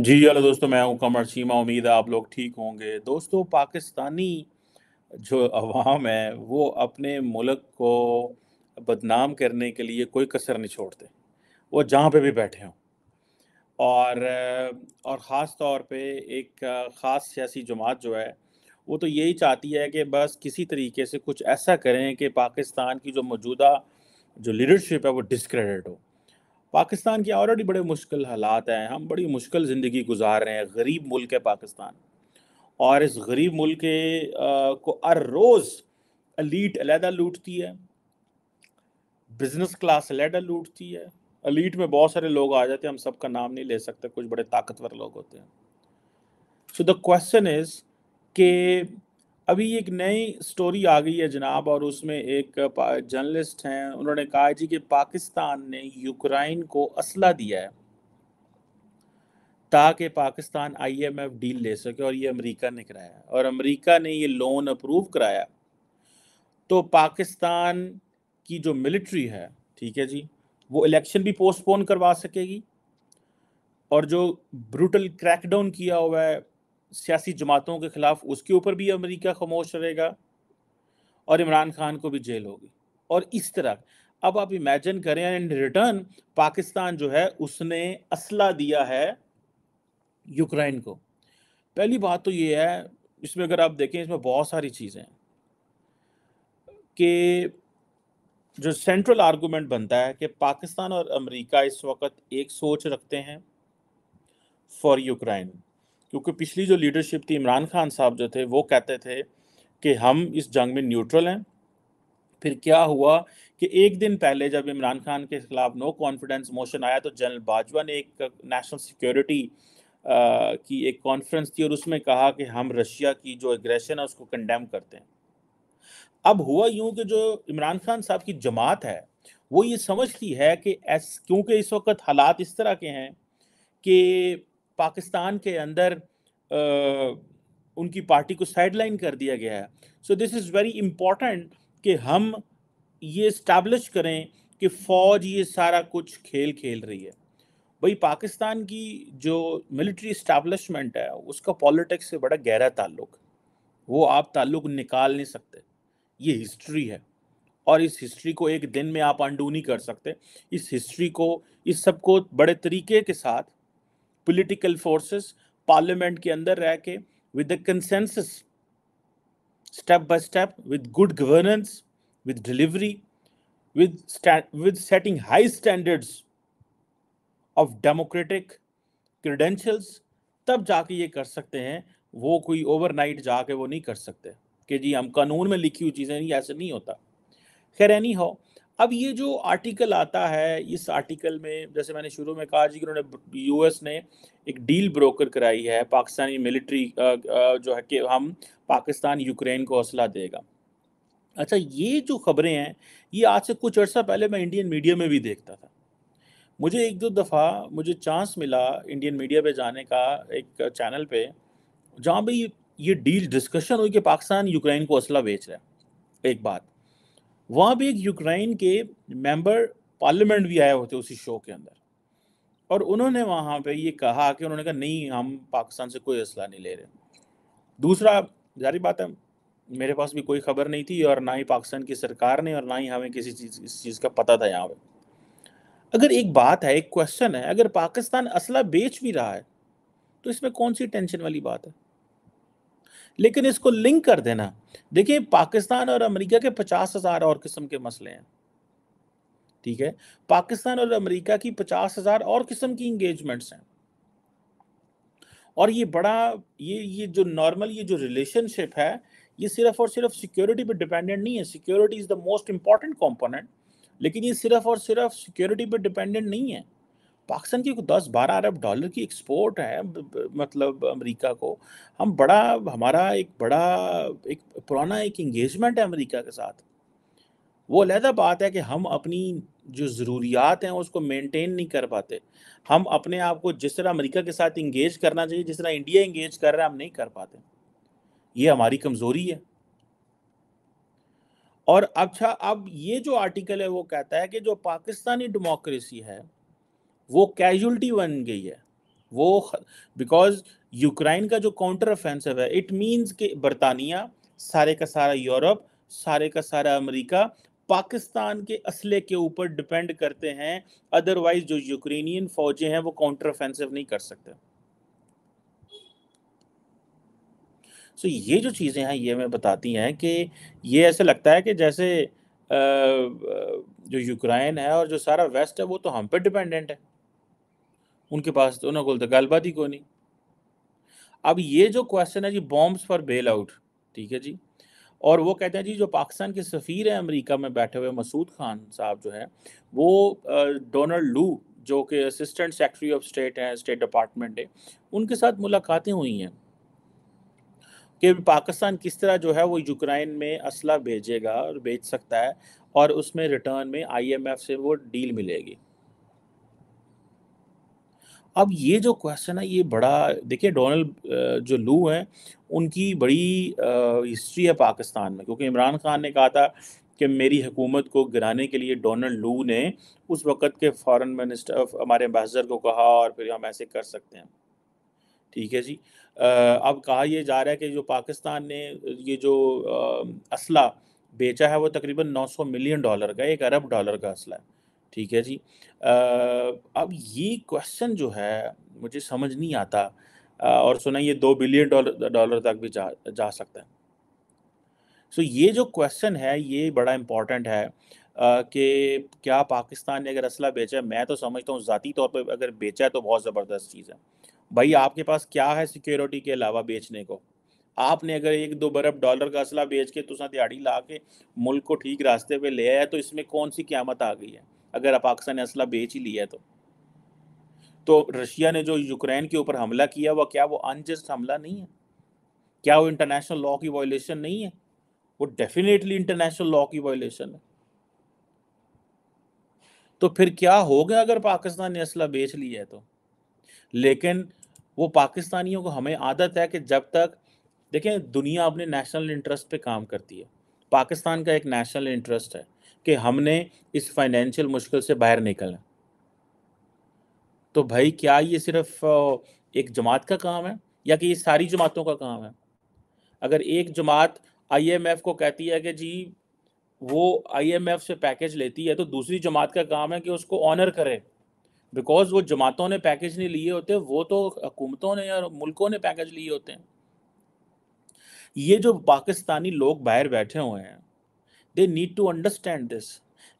जी hello दोस्तों मैं हूं कमर सीमा उम्मीद है आप लोग ठीक होंगे दोस्तों पाकिस्तानी जो अवाम है वो अपने मुल्क को बदनाम करने के लिए कोई कसर नहीं छोड़ते वो जहाँ पे भी बैठे हों और और ख़ास तौर पे एक ख़ास सियासी जमात जो है वो तो यही चाहती है कि बस किसी तरीके से कुछ ऐसा करें कि पाकिस्तान की जो मौजूदा जो लीडरशिप है वो डिसक्रेडिट हो पाकिस्तान के ऑलरेडी बड़े मुश्किल हालात हैं हम बड़ी मुश्किल ज़िंदगी गुजार रहे हैं गरीब मुल्क है पाकिस्तान और इस गरीब मुल्क को हर रोज़ अलीट अलहदा लूटती है बिजनेस क्लास अलीहदा लूटती है अलीट में बहुत सारे लोग आ जाते हैं हम सबका नाम नहीं ले सकते कुछ बड़े ताकतवर लोग होते हैं सो द क्वेश्चन इज़ के अभी एक नई स्टोरी आ गई है जनाब और उसमें एक जर्नलिस्ट हैं उन्होंने कहा जी कि पाकिस्तान ने यूक्रेन को असला दिया है ताकि पाकिस्तान आईएमएफ डील ले सके और ये अमेरिका ने कराया और अमेरिका ने ये लोन अप्रूव कराया तो पाकिस्तान की जो मिलिट्री है ठीक है जी वो इलेक्शन भी पोस्टपोन करवा सकेगी और जो ब्रूटल क्रैकडाउन किया हुआ है सियासी जमातों के ख़िलाफ़ उसके ऊपर भी अमेरिका खामोश रहेगा और इमरान खान को भी जेल होगी और इस तरह अब आप इमेजिन करें इन रिटर्न पाकिस्तान जो है उसने असला दिया है यूक्रेन को पहली बात तो ये है इसमें अगर आप देखें इसमें बहुत सारी चीज़ें हैं कि जो सेंट्रल आर्गूमेंट बनता है कि पाकिस्तान और अमेरिका इस वक्त एक सोच रखते हैं फॉर यूक्रेन क्योंकि पिछली जो लीडरशिप थी इमरान खान साहब जो थे वो कहते थे कि हम इस जंग में न्यूट्रल हैं फिर क्या हुआ कि एक दिन पहले जब इमरान खान के खिलाफ नो कॉन्फिडेंस मोशन आया तो जनरल बाजवा ने एक नेशनल सिक्योरिटी की एक कॉन्फ्रेंस थी और उसमें कहा कि हम रशिया की जो एग्रेशन है उसको कंडेम करते हैं अब हुआ यूं कि जो इमरान खान साहब की जमात है वो ये समझती है कि ऐस क्योंकि इस वक्त हालात इस तरह के हैं कि पाकिस्तान के अंदर आ, उनकी पार्टी को साइडलाइन कर दिया गया है so this is very important कि हम ये इस्टेब्लिश करें कि फ़ौज ये सारा कुछ खेल खेल रही है भाई पाकिस्तान की जो मिलिट्री इस्टेब्लिशमेंट है उसका पॉलिटिक्स से बड़ा गहरा ताल्लुक वो आप ताल्लुक निकाल नहीं सकते ये हिस्ट्री है और इस हिस्ट्री को एक दिन में आप अंडू नहीं कर सकते इस हिस्ट्री को इस सब को बड़े तरीके के साथ पोलिटिकल फोर्सेस पार्लियामेंट के अंदर रह के with the consensus step by step with good governance with delivery with with setting high standards of democratic credentials तब जाके ये कर सकते हैं वो कोई ओवर नाइट जाके वो नहीं कर सकते कि जी हम कानून में लिखी हुई चीज़ें नहीं ऐसे नहीं होता खैर एनी हो अब ये जो आर्टिकल आता है इस आर्टिकल में जैसे मैंने शुरू में कहा जी कि उन्होंने यूएस ने एक डील ब्रोकर कराई है पाकिस्तानी मिलिट्री जो है कि हम पाकिस्तान यूक्रेन को हौसला देगा अच्छा ये जो खबरें हैं ये आज से कुछ अर्सा पहले मैं इंडियन मीडिया में भी देखता था मुझे एक दो दफ़ा मुझे चांस मिला इंडियन मीडिया पे जाने का एक चैनल पे जहाँ भी ये डील डिस्कशन हुई कि पाकिस्तान यूक्रेन को असला बेच रहा है एक बात वहाँ भी एक यूक्रेन के मेंबर पार्लियामेंट भी आए होते उसी शो के अंदर और उन्होंने वहाँ पे ये कहा कि उन्होंने कहा नहीं हम पाकिस्तान से कोई असला नहीं ले रहे दूसरा जारी बात है मेरे पास भी कोई खबर नहीं थी और ना ही पाकिस्तान की सरकार ने और ना ही हमें किसी चीज़ इस चीज़ का पता था यहाँ पे अगर एक बात है एक क्वेश्चन है अगर पाकिस्तान असला बेच भी रहा है तो इसमें कौन सी टेंशन वाली बात है लेकिन इसको लिंक कर देना देखिए पाकिस्तान और अमेरिका के पचास हज़ार और किस्म के मसले हैं ठीक है पाकिस्तान और अमेरिका की पचास हज़ार और किस्म की इंगेजमेंट्स हैं और ये बड़ा ये ये जो नॉर्मल ये जो रिलेशनशिप है ये सिर्फ और सिर्फ सिक्योरिटी पे डिपेंडेंट नहीं है security is the most important component लेकिन ये सिर्फ और सिर्फ सिक्योरिटी पे डिपेंडेंट नहीं है पाकिस्तान की दस बारह अरब डॉलर की एक्सपोर्ट है मतलब अमेरिका को हम बड़ा हमारा एक बड़ा एक पुराना एक इंगेजमेंट है अमेरिका के साथ वो अलहदा बात है कि हम अपनी जो ज़रूरियात हैं उसको मेंटेन नहीं कर पाते हम अपने आप को जिस तरह अमेरिका के साथ इंगेज करना चाहिए जिस तरह इंडिया इंगेज कर रहा है हम नहीं कर पाते ये हमारी कमज़ोरी है और अच्छा अब ये जो आर्टिकल है वो कहता है कि जो पाकिस्तानी डेमोक्रेसी है वो कैजुअलिटी बन गई है वो बिकॉज यूक्रेन का जो काउंटर ऑफेंसिव है इट मीन्स कि बरतानिया सारे का सारा यूरोप सारे का सारा अमेरिका पाकिस्तान के असले के ऊपर डिपेंड करते हैं अदरवाइज जो यूक्रेनियन फौजें हैं वो काउंटर ऑफेंसिव नहीं कर सकते सो so, ये जो चीज़ें हैं ये मैं बताती हैं कि ये ऐसे लगता है कि जैसे जो यूक्रेन है और जो सारा वेस्ट है वो तो हम पे डिपेंडेंट है उनके पास तो उन्होंने तो गलबात ही कोई नहीं अब ये जो क्वेश्चन है जी बॉम्ब्स फॉर बेल आउट ठीक है जी और वो कहते हैं जी जो पाकिस्तान के सफ़ीर हैं अमेरिका में बैठे हुए मसूद खान साहब जो हैं वो डोनाल्ड लू जो कि असिस्टेंट सेक्रेटरी ऑफ स्टेट हैं स्टेट डिपार्टमेंट है उनके साथ मुलाकातें हुई हैं कि पाकिस्तान किस तरह जो है वो यूक्रेन में असला भेजेगा और भेज सकता है और उसमें रिटर्न में आईएमएफ से वो डील मिलेगी अब ये जो क्वेश्चन है ये बड़ा देखिए डोनाल्ड जो लू हैं उनकी बड़ी हिस्ट्री है पाकिस्तान में क्योंकि इमरान खान ने कहा था कि मेरी हुकूमत को गिराने के लिए डोनाल्ड लू ने उस वक़्त के फॉरेन मिनिस्टर हमारे एम्बेसडर को कहा और फिर हम ऐसे कर सकते हैं ठीक है जी अब कहा यह जा रहा है कि जो पाकिस्तान ने ये जो असला बेचा है वो तकरीबन 900 मिलियन डॉलर का एक अरब डॉलर का असला है ठीक है जी आ, अब ये क्वेश्चन जो है मुझे समझ नहीं आता आ, और सुना ये दो बिलियन डॉलर डॉलर तक भी जा जा सकता है सो so, ये जो क्वेश्चन है ये बड़ा इम्पॉर्टेंट है कि क्या पाकिस्तान ने अगर असला बेचा है मैं तो समझता हूँ ज़ाती तौर पर अगर बेचा है तो बहुत ज़बरदस्त चीज़ है भाई आपके पास क्या है सिक्योरिटी के अलावा बेचने को आपने अगर एक दो बरब डॉलर का असला बेच के तुसा दिहाड़ी ला के मुल्क को ठीक रास्ते पे ले आया तो इसमें कौन सी क्यामत आ गई है अगर पाकिस्तान ने असला बेच ही लिया तो तो रशिया ने जो यूक्रेन के ऊपर हमला किया वह क्या वो अनजस्ट हमला नहीं है क्या वो इंटरनेशनल लॉ की वायोलेशन नहीं है वो डेफिनेटली इंटरनेशनल लॉ की वायोलेशन है तो फिर क्या हो गया अगर पाकिस्तान ने असला बेच लिया है तो लेकिन वो पाकिस्तानियों को हमें आदत है कि जब तक देखें दुनिया अपने नेशनल इंटरेस्ट पे काम करती है पाकिस्तान का एक नेशनल इंटरेस्ट है कि हमने इस फाइनेंशियल मुश्किल से बाहर निकलना तो भाई क्या ये सिर्फ एक जमात का काम है या कि ये सारी जमातों का काम है अगर एक जमात आईएमएफ को कहती है कि जी वो आईएमएफ से पैकेज लेती है तो दूसरी जमात का काम है कि उसको ऑनर करे बिकॉज वो जमातों ने पैकेज नहीं लिए होते वो तो हुकूमतों ने और मुल्कों ने पैकेज लिए होते हैं ये जो पाकिस्तानी लोग बाहर बैठे हुए हैं they need to understand this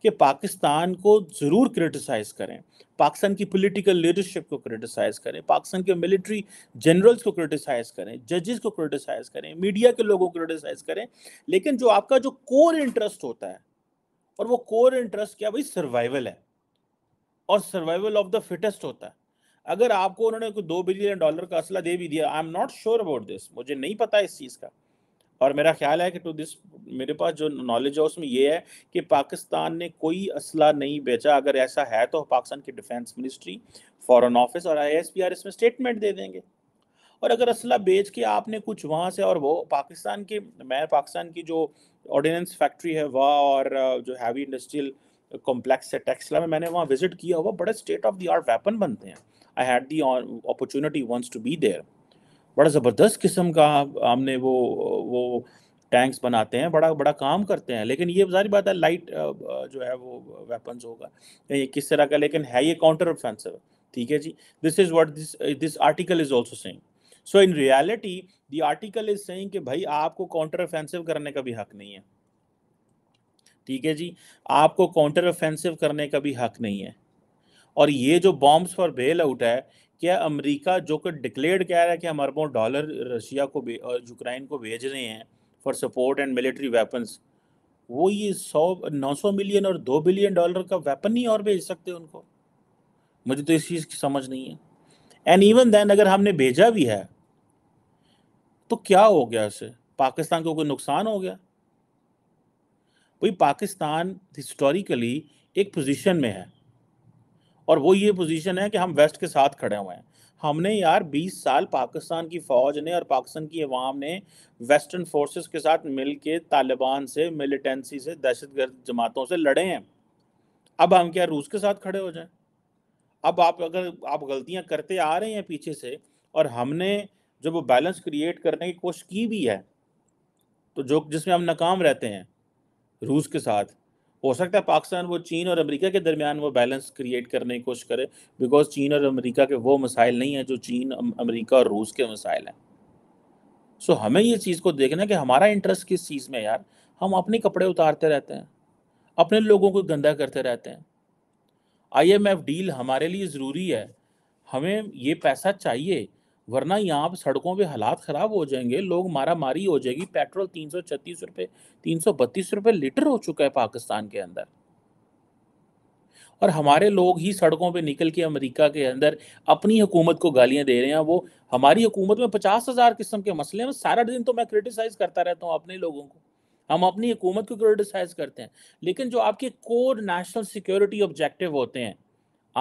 कि पाकिस्तान को ज़रूर क्रिटिसाइज करें पाकिस्तान की पॉलिटिकल लीडरशिप को क्रिटिसाइज करें पाकिस्तान के मिलिट्री जनरल्स को क्रिटिसाइज करें जजेस को क्रिटिसाइज करें मीडिया के लोगों को क्रिटिसाइज करें लेकिन जो आपका जो कोर इंटरेस्ट होता है और वो कोर इंटरेस्ट क्या भाई सर्वाइवल है और सर्वाइवल ऑफ द फिटेस्ट होता है अगर आपको उन्होंने दो बिलियन डॉलर का असला दे भी दिया I am not sure about this मुझे नहीं पता इस चीज़ का और मेरा ख्याल है कि टू दिस मेरे पास जो नॉलेज है उसमें ये है कि पाकिस्तान ने कोई असला नहीं बेचा अगर ऐसा है तो पाकिस्तान की डिफेंस मिनिस्ट्री फॉरेन ऑफिस और आई इसमें स्टेटमेंट दे देंगे और अगर असला बेच के आपने कुछ वहाँ से और वो पाकिस्तान के मैं पाकिस्तान की जो ऑर्डिनेंस फैक्ट्री है वह और जो हैवी इंडस्ट्रियल कॉम्प्लेक्स है टेक्सला में मैंने वहाँ विजिट किया हुआ बड़े state of the art weapon बनते हैं I had the opportunity wants to be there बड़ा ज़बरदस्त किस्म का हमने वो वो टैंक्स बनाते हैं बड़ा बड़ा काम करते हैं लेकिन ये जारी बात है लाइट जो है वो वेपन्स होगा तो ये किस तरह का लेकिन है ये काउंटर ऑफेंसिव ठीक है जी this is what this this article is also saying so in reality the article is saying कि भाई आपको काउंटर ऑफेंसिव करने का भी हक नहीं है ठीक है जी आपको काउंटर ऑफेंसिव करने का भी हक नहीं है और ये जो बॉम्ब्स फॉर बेल आउट है क्या अमेरिका जो कि डिक्लेयर कह रहा है कि हम अरबों डॉलर रशिया को और यूक्राइन को भेज रहे हैं for support and military weapons वो ये सौ नौ सौ मिलियन और दो बिलियन डॉलर का वेपन ही और भेज सकते उनको मुझे तो इस चीज़ की समझ नहीं है एंड इवन देन अगर हमने भेजा भी है तो क्या हो गया उसे पाकिस्तान को कोई नुकसान हो गया भाई पाकिस्तान हिस्टोरिकली एक पोजीशन में है और वो ये पोजीशन है कि हम वेस्ट के साथ खड़े हुए हैं हमने यार 20 साल पाकिस्तान की फ़ौज ने और पाकिस्तान की अवाम ने वेस्टर्न फोर्सेस के साथ मिल के तालिबान से मिलिटेंसी से दहशतगर्द जमातों से लड़े हैं अब हम क्या रूस के साथ खड़े हो जाएं अब आप अगर आप गलतियां करते आ रहे हैं पीछे से और हमने जो वो बैलेंस क्रिएट करने की कोशिश की भी है तो जो जिसमें हम नाकाम रहते हैं रूस के साथ हो सकता है पाकिस्तान वो चीन और अमेरिका के दरमियान वो बैलेंस क्रिएट करने की कोशिश करे बिकॉज चीन और अमेरिका के वो मसाइल नहीं है जो चीन अमेरिका और रूस के मसाइल हैं सो हमें ये चीज़ को देखना कि हमारा इंटरेस्ट किस चीज़ में यार हम अपने कपड़े उतारते रहते हैं अपने लोगों को गंदा करते रहते हैं आईएमएफ डील हमारे लिए ज़रूरी है हमें ये पैसा चाहिए वरना यहाँ पर सड़कों पे हालात ख़राब हो जाएंगे लोग मारा मारी हो जाएगी पेट्रोल तीन सौ छत्तीस रुपये तीन सौ बत्तीस रुपये लीटर हो चुका है पाकिस्तान के अंदर और हमारे लोग ही सड़कों पे निकल के अमेरिका के अंदर अपनी हुकूमत को गालियां दे रहे हैं वो हमारी हुकूमत में पचास हज़ार किस्म के मसले हैं सारा दिन तो मैं क्रिटिसाइज़ करता रहता हूँ अपने लोगों को हम अपनी हुकूमत को क्रिटिसाइज़ करते हैं लेकिन जो आपके कोर नेशनल सिक्योरिटी ऑब्जेक्टिव होते हैं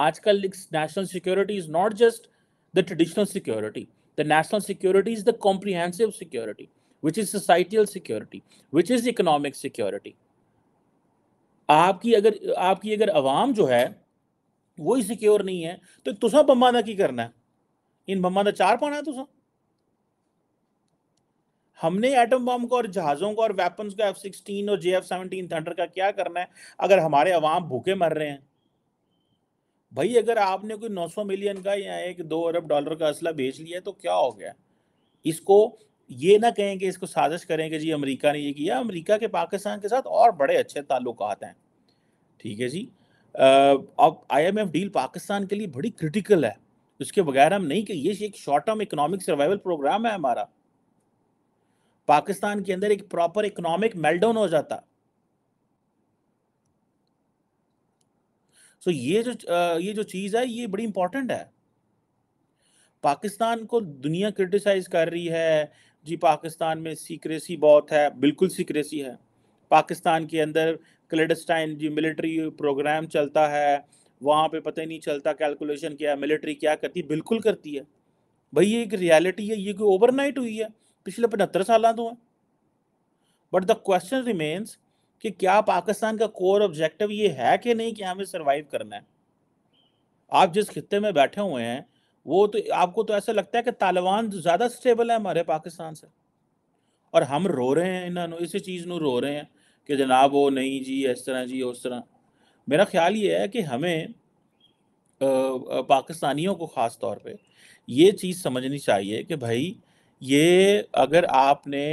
आजकल national security is not just the traditional security. The national security is the comprehensive security, which is societal security, which is economic security. आपकी अगर आपकी अगर आवाम जो है वो ही सिक्योर नहीं है तो तुसा बम्बा का की करना है इन बम्बा का चार पाना है तुसा हमने एटम बम को और जहाज़ों को और वेपन्स को एफ सिक्सटीन और जे एफ सेवनटीन थंडर का क्या करना है अगर हमारे अवाम भूखे मर रहे हैं भाई अगर आपने कोई 900 मिलियन का या एक दो अरब डॉलर का असला बेच लिया तो क्या हो गया इसको ये ना कहें कि इसको साजिश करें कि जी अमेरिका ने ये किया अमेरिका के पाकिस्तान के साथ और बड़े अच्छे ताल्लुक हैं ठीक है जी अब आईएमएफ डील पाकिस्तान के लिए बड़ी क्रिटिकल है उसके बगैर हम नहीं कि ये एक short term economic survival program है हमारा पाकिस्तान के अंदर एक प्रॉपर इकोनॉमिक मेलडाउन हो जाता सो so, ये जो ये जो चीज़ है ये बड़ी इंपॉर्टेंट है पाकिस्तान को दुनिया क्रिटिसाइज कर रही है जी पाकिस्तान में सीक्रेसी बहुत है बिल्कुल सीक्रेसी है पाकिस्तान के अंदर क्लेडस्टाइन जी मिलिट्री प्रोग्राम चलता है वहाँ पे पता ही नहीं चलता कैलकुलेशन क्या मिलिट्री क्या करती बिल्कुल करती है भाई ये एक रियलिटी है ये कोई ओवरनाइट हुई है पिछले पचहत्तर साल तो है बट द क्वेश्चन रिमेन्स कि क्या पाकिस्तान का कोर ऑब्जेक्टिव ये है कि नहीं कि हमें सर्वाइव करना है आप जिस खत्े में बैठे हुए हैं वो तो आपको तो ऐसा लगता है कि तालिबान ज़्यादा स्टेबल है हमारे पाकिस्तान से और हम रो रहे हैं इन्होंने इसी चीज़ न रो रहे हैं कि जनाब वो नहीं जी इस तरह जी उस तरह मेरा ख्याल ये है कि हमें पाकिस्तानियों को ख़ास तौर पे ये चीज़ समझनी चाहिए कि भाई ये अगर आपने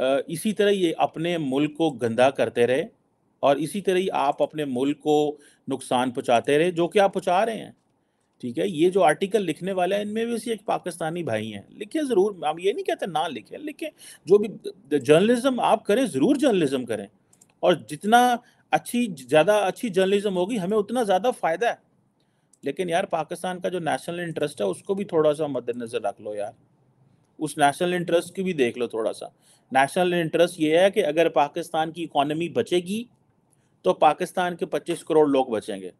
इसी तरह ये अपने मुल्क को गंदा करते रहे और इसी तरह ही आप अपने मुल्क को नुकसान पहुँचाते रहे जो कि आप पहुँचा रहे हैं ठीक है ये जो आर्टिकल लिखने वाला है इनमें भी उसी एक पाकिस्तानी भाई हैं लिखें ज़रूर हम ये नहीं कहते ना लिखें लिखें जो भी जर्नलिज्म आप करें ज़रूर जर्नलिज्म करें और जितना अच्छी ज़्यादा अच्छी जर्नलिज्म होगी हमें उतना ज़्यादा फ़ायदा है लेकिन यार पाकिस्तान का जो नेशनल इंटरेस्ट है उसको भी थोड़ा सा मद्देनज़र रख लो यार उस नेशनल इंटरेस्ट की भी देख लो थोड़ा सा नेशनल इंटरेस्ट ये है कि अगर पाकिस्तान की इकोनॉमी बचेगी तो पाकिस्तान के 25 करोड़ लोग बचेंगे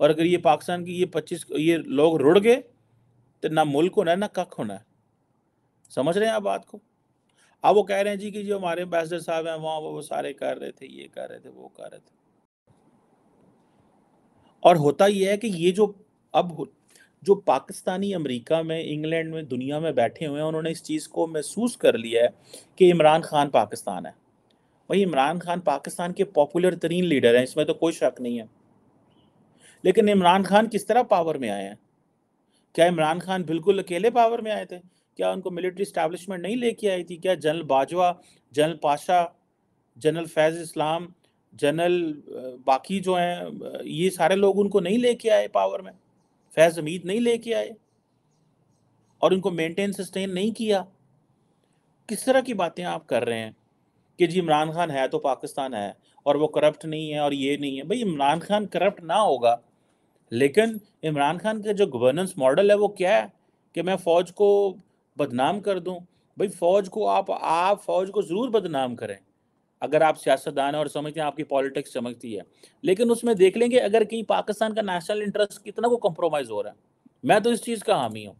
और अगर ये पाकिस्तान की ये 25 ये लोग रुड़ गए तो ना मुल्क होना है ना कख होना है समझ रहे हैं आप बात को अब वो कह रहे हैं जी कि जो हमारे एम्बेसडर साहब हैं वहाँ वो सारे कर रहे थे ये कर रहे थे वो कर रहे थे और होता यह है कि ये जो अब जो पाकिस्तानी अमेरिका में इंग्लैंड में दुनिया में बैठे हुए हैं उन्होंने इस चीज़ को महसूस कर लिया है कि इमरान खान पाकिस्तान है भाई इमरान खान पाकिस्तान के पॉपुलर तरीन लीडर हैं इसमें तो कोई शक नहीं है लेकिन इमरान खान किस तरह पावर में आए हैं क्या इमरान खान बिल्कुल अकेले पावर में आए थे क्या उनको मिलिट्री इस्टेब्लिशमेंट नहीं लेके आई थी क्या general Bajwa general Pasha general Faiz इस्लाम जनरल बाकी जो हैं ये सारे लोग उनको नहीं लेके आए पावर में फैज उम्मीद नहीं लेके आए और उनको मेंटेन सस्टेन नहीं किया किस तरह की बातें आप कर रहे हैं कि जी इमरान खान है तो पाकिस्तान है और वो करप्ट नहीं है और ये नहीं है भाई इमरान खान करप्ट ना होगा लेकिन इमरान खान का जो गवर्नेंस मॉडल है वो क्या है कि मैं फ़ौज को बदनाम कर दूं भाई फ़ौज को आप आप फ़ौज को ज़रूर बदनाम करें अगर आप सियासतदान हैं और समझते हैं आपकी पॉलिटिक्स चमकती है लेकिन उसमें देख लेंगे अगर कहीं पाकिस्तान का नेशनल इंटरेस्ट कितना को कम्प्रोमाइज़ हो रहा है मैं तो इस चीज़ का हामी हूँ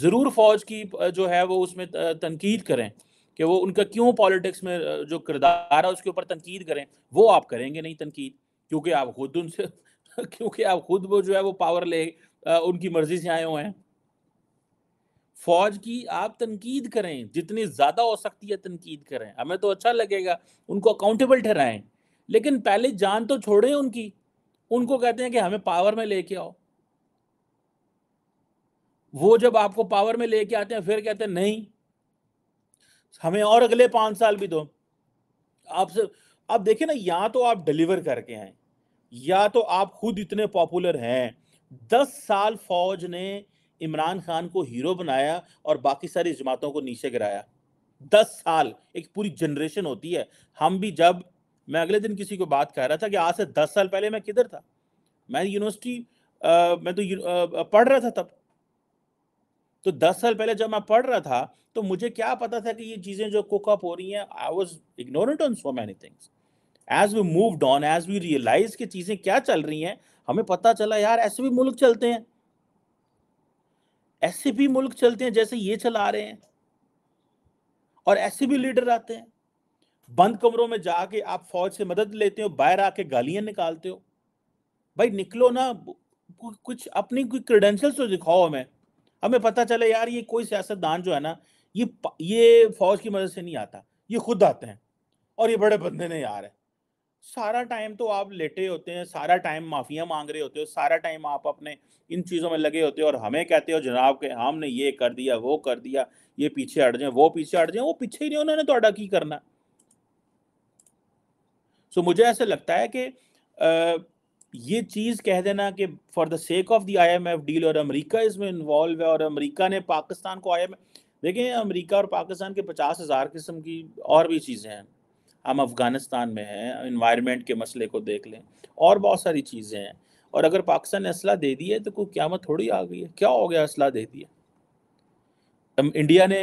ज़रूर फ़ौज की जो है वो उसमें तनकीद करें कि वो उनका क्यों पॉलिटिक्स में जो किरदार है उसके ऊपर तनकीद करें वो आप करेंगे नहीं तनकीद क्योंकि आप खुद उनसे क्योंकि आप खुद वो जो है वो पावर ले उनकी मर्ज़ी से आए हुए हैं फौज की आप तनकीद करें जितनी ज़्यादा हो सकती है तनकीद करें हमें तो अच्छा लगेगा उनको अकाउंटेबल ठहराएं लेकिन पहले जान तो छोड़े उनकी उनको कहते हैं कि हमें पावर में लेके आओ वो जब आपको पावर में लेके आते हैं फिर कहते हैं नहीं हमें और अगले पांच साल भी दो आपसे आप देखे ना या तो आप डिलीवर करके आए या तो आप खुद इतने पॉपुलर हैं दस साल फौज ने इमरान खान को हीरो बनाया और बाकी सारी जमातों को नीचे गिराया दस साल एक पूरी जनरेशन होती है हम भी जब मैं अगले दिन किसी को बात कह रहा था कि आज से दस साल पहले मैं किधर था मैं यूनिवर्सिटी मैं तो आ, पढ़ रहा था तब तो दस साल पहले जब मैं पढ़ रहा था तो मुझे क्या पता था कि ये चीज़ें जो कुकअप हो रही हैं I was ignorant on so many things as we move on as we realize कि चीज़ें क्या चल रही हैं हमें पता चला यार ऐसे भी मुल्क चलते हैं ऐसे भी मुल्क चलते हैं जैसे ये चला रहे हैं और ऐसे भी लीडर आते हैं बंद कमरों में जाके आप फौज से मदद लेते हो बाहर आके गालियां निकालते हो भाई निकलो ना कुछ अपनी कोई क्रीडेंशियल्स तो दिखाओ हमें हमें पता चले यार ये कोई सियासतदान जो है ना ये ये फौज की मदद से नहीं आता ये खुद आते हैं और ये बड़े बंदे नहीं यार है सारा टाइम तो आप लेटे होते हैं सारा टाइम माफिया मांग रहे होते हो सारा टाइम आप अपने इन चीज़ों में लगे होते हो और हमें कहते हो जनाब के हमने ये कर दिया वो कर दिया ये पीछे हट जाए वो पीछे हट जाए वो पीछे ही नहीं उन्होंने तो की करना सो मुझे ऐसा लगता है कि ये चीज़ कह देना कि for the sake of the IMF deal और अमेरिका इसमें इन्वॉल्व है और अमेरिका ने पाकिस्तान को आई एम देखिए अमेरिका और पाकिस्तान के पचास हज़ार किस्म की और भी चीज़ें हैं हम अफ़गानिस्तान में हैं इन्वायरमेंट के मसले को देख लें और बहुत सारी चीज़ें हैं और अगर पाकिस्तान ने असलाह दे दिया तो कोई क्यामत थोड़ी आ गई है क्या हो गया असलाह दे दिया इंडिया ने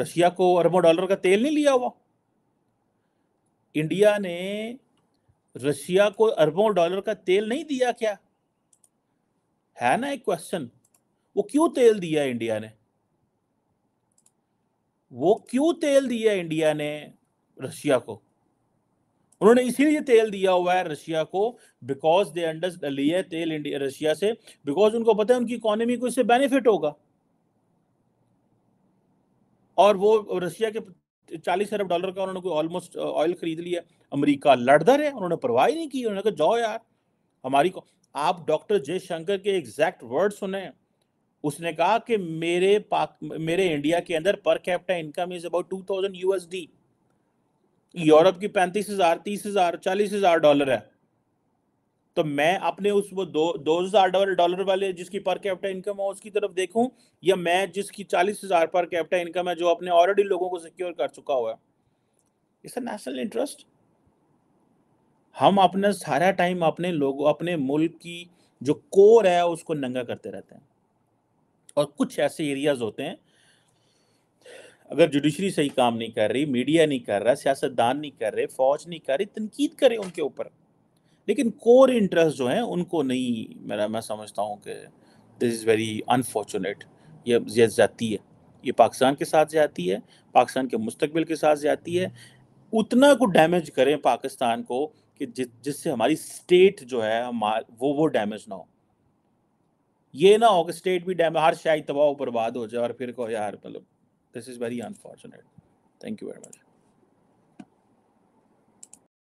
रशिया को अरबों डॉलर का तेल नहीं लिया हुआ इंडिया ने रशिया को अरबों डॉलर का तेल नहीं दिया क्या है ना एक क्वेश्चन वो क्यों तेल दिया इंडिया ने वो क्यों तेल दिया इंडिया ने रशिया को उन्होंने इसीलिए तेल दिया हुआ है रशिया को बिकॉज दे अंडर लिए तेल इंडिया रशिया से बिकॉज उनको पता है उनकी इकोनॉमी को इससे बेनिफिट होगा और वो रशिया के चालीस अरब डॉलर का उन्होंने कोई ऑलमोस्ट ऑयल uh, खरीद लिया अमेरिका लड़दर है उन्होंने परवाह ही नहीं की उन्होंने कहा जाओ यार हमारी को आप डॉक्टर जयशंकर के एग्जैक्ट वर्ड सुने उसने कहा कि मेरे पाक मेरे इंडिया के अंदर per capita income is about two thousand USD Europe की पैंतीस हजार तीस हजार चालीस हजार डॉलर है तो मैं अपने उस वो दो दो हजार डॉलर वाले जिसकी पर कैपिटा इनकम है उसकी तरफ देखूं या मैं जिसकी चालीस हजार पर कैपिटा इनकम है जो अपने ऑलरेडी लोगों को सिक्योर कर चुका हुआ है नेशनल इंटरेस्ट हम अपना सारा टाइम अपने लोगों अपने मुल्क की जो कोर है उसको नंगा करते रहते हैं और कुछ ऐसे एरियाज होते हैं अगर जुडिशरी सही काम नहीं कर रही मीडिया नहीं कर रहा सियासतदान नहीं कर रहे फौज नहीं कर रही तनकीद करे उनके ऊपर लेकिन कोर इंटरेस्ट जो हैं उनको नहीं मेरा मैं समझता हूँ कि दिस इज़ वेरी अनफॉर्चुनेट ये ये जाती है ये पाकिस्तान के साथ जाती है पाकिस्तान के मुस्तबिल के साथ जाती है उतना को डैमेज करें पाकिस्तान को कि जिससे हमारी स्टेट जो है हमार वो वो डैमेज ना हो ये ना हो कि स्टेट भी डैम हर शायद तबाह बर्बाद हो जाए और फिर कहो यार मतलब this is very unfortunate thank you very much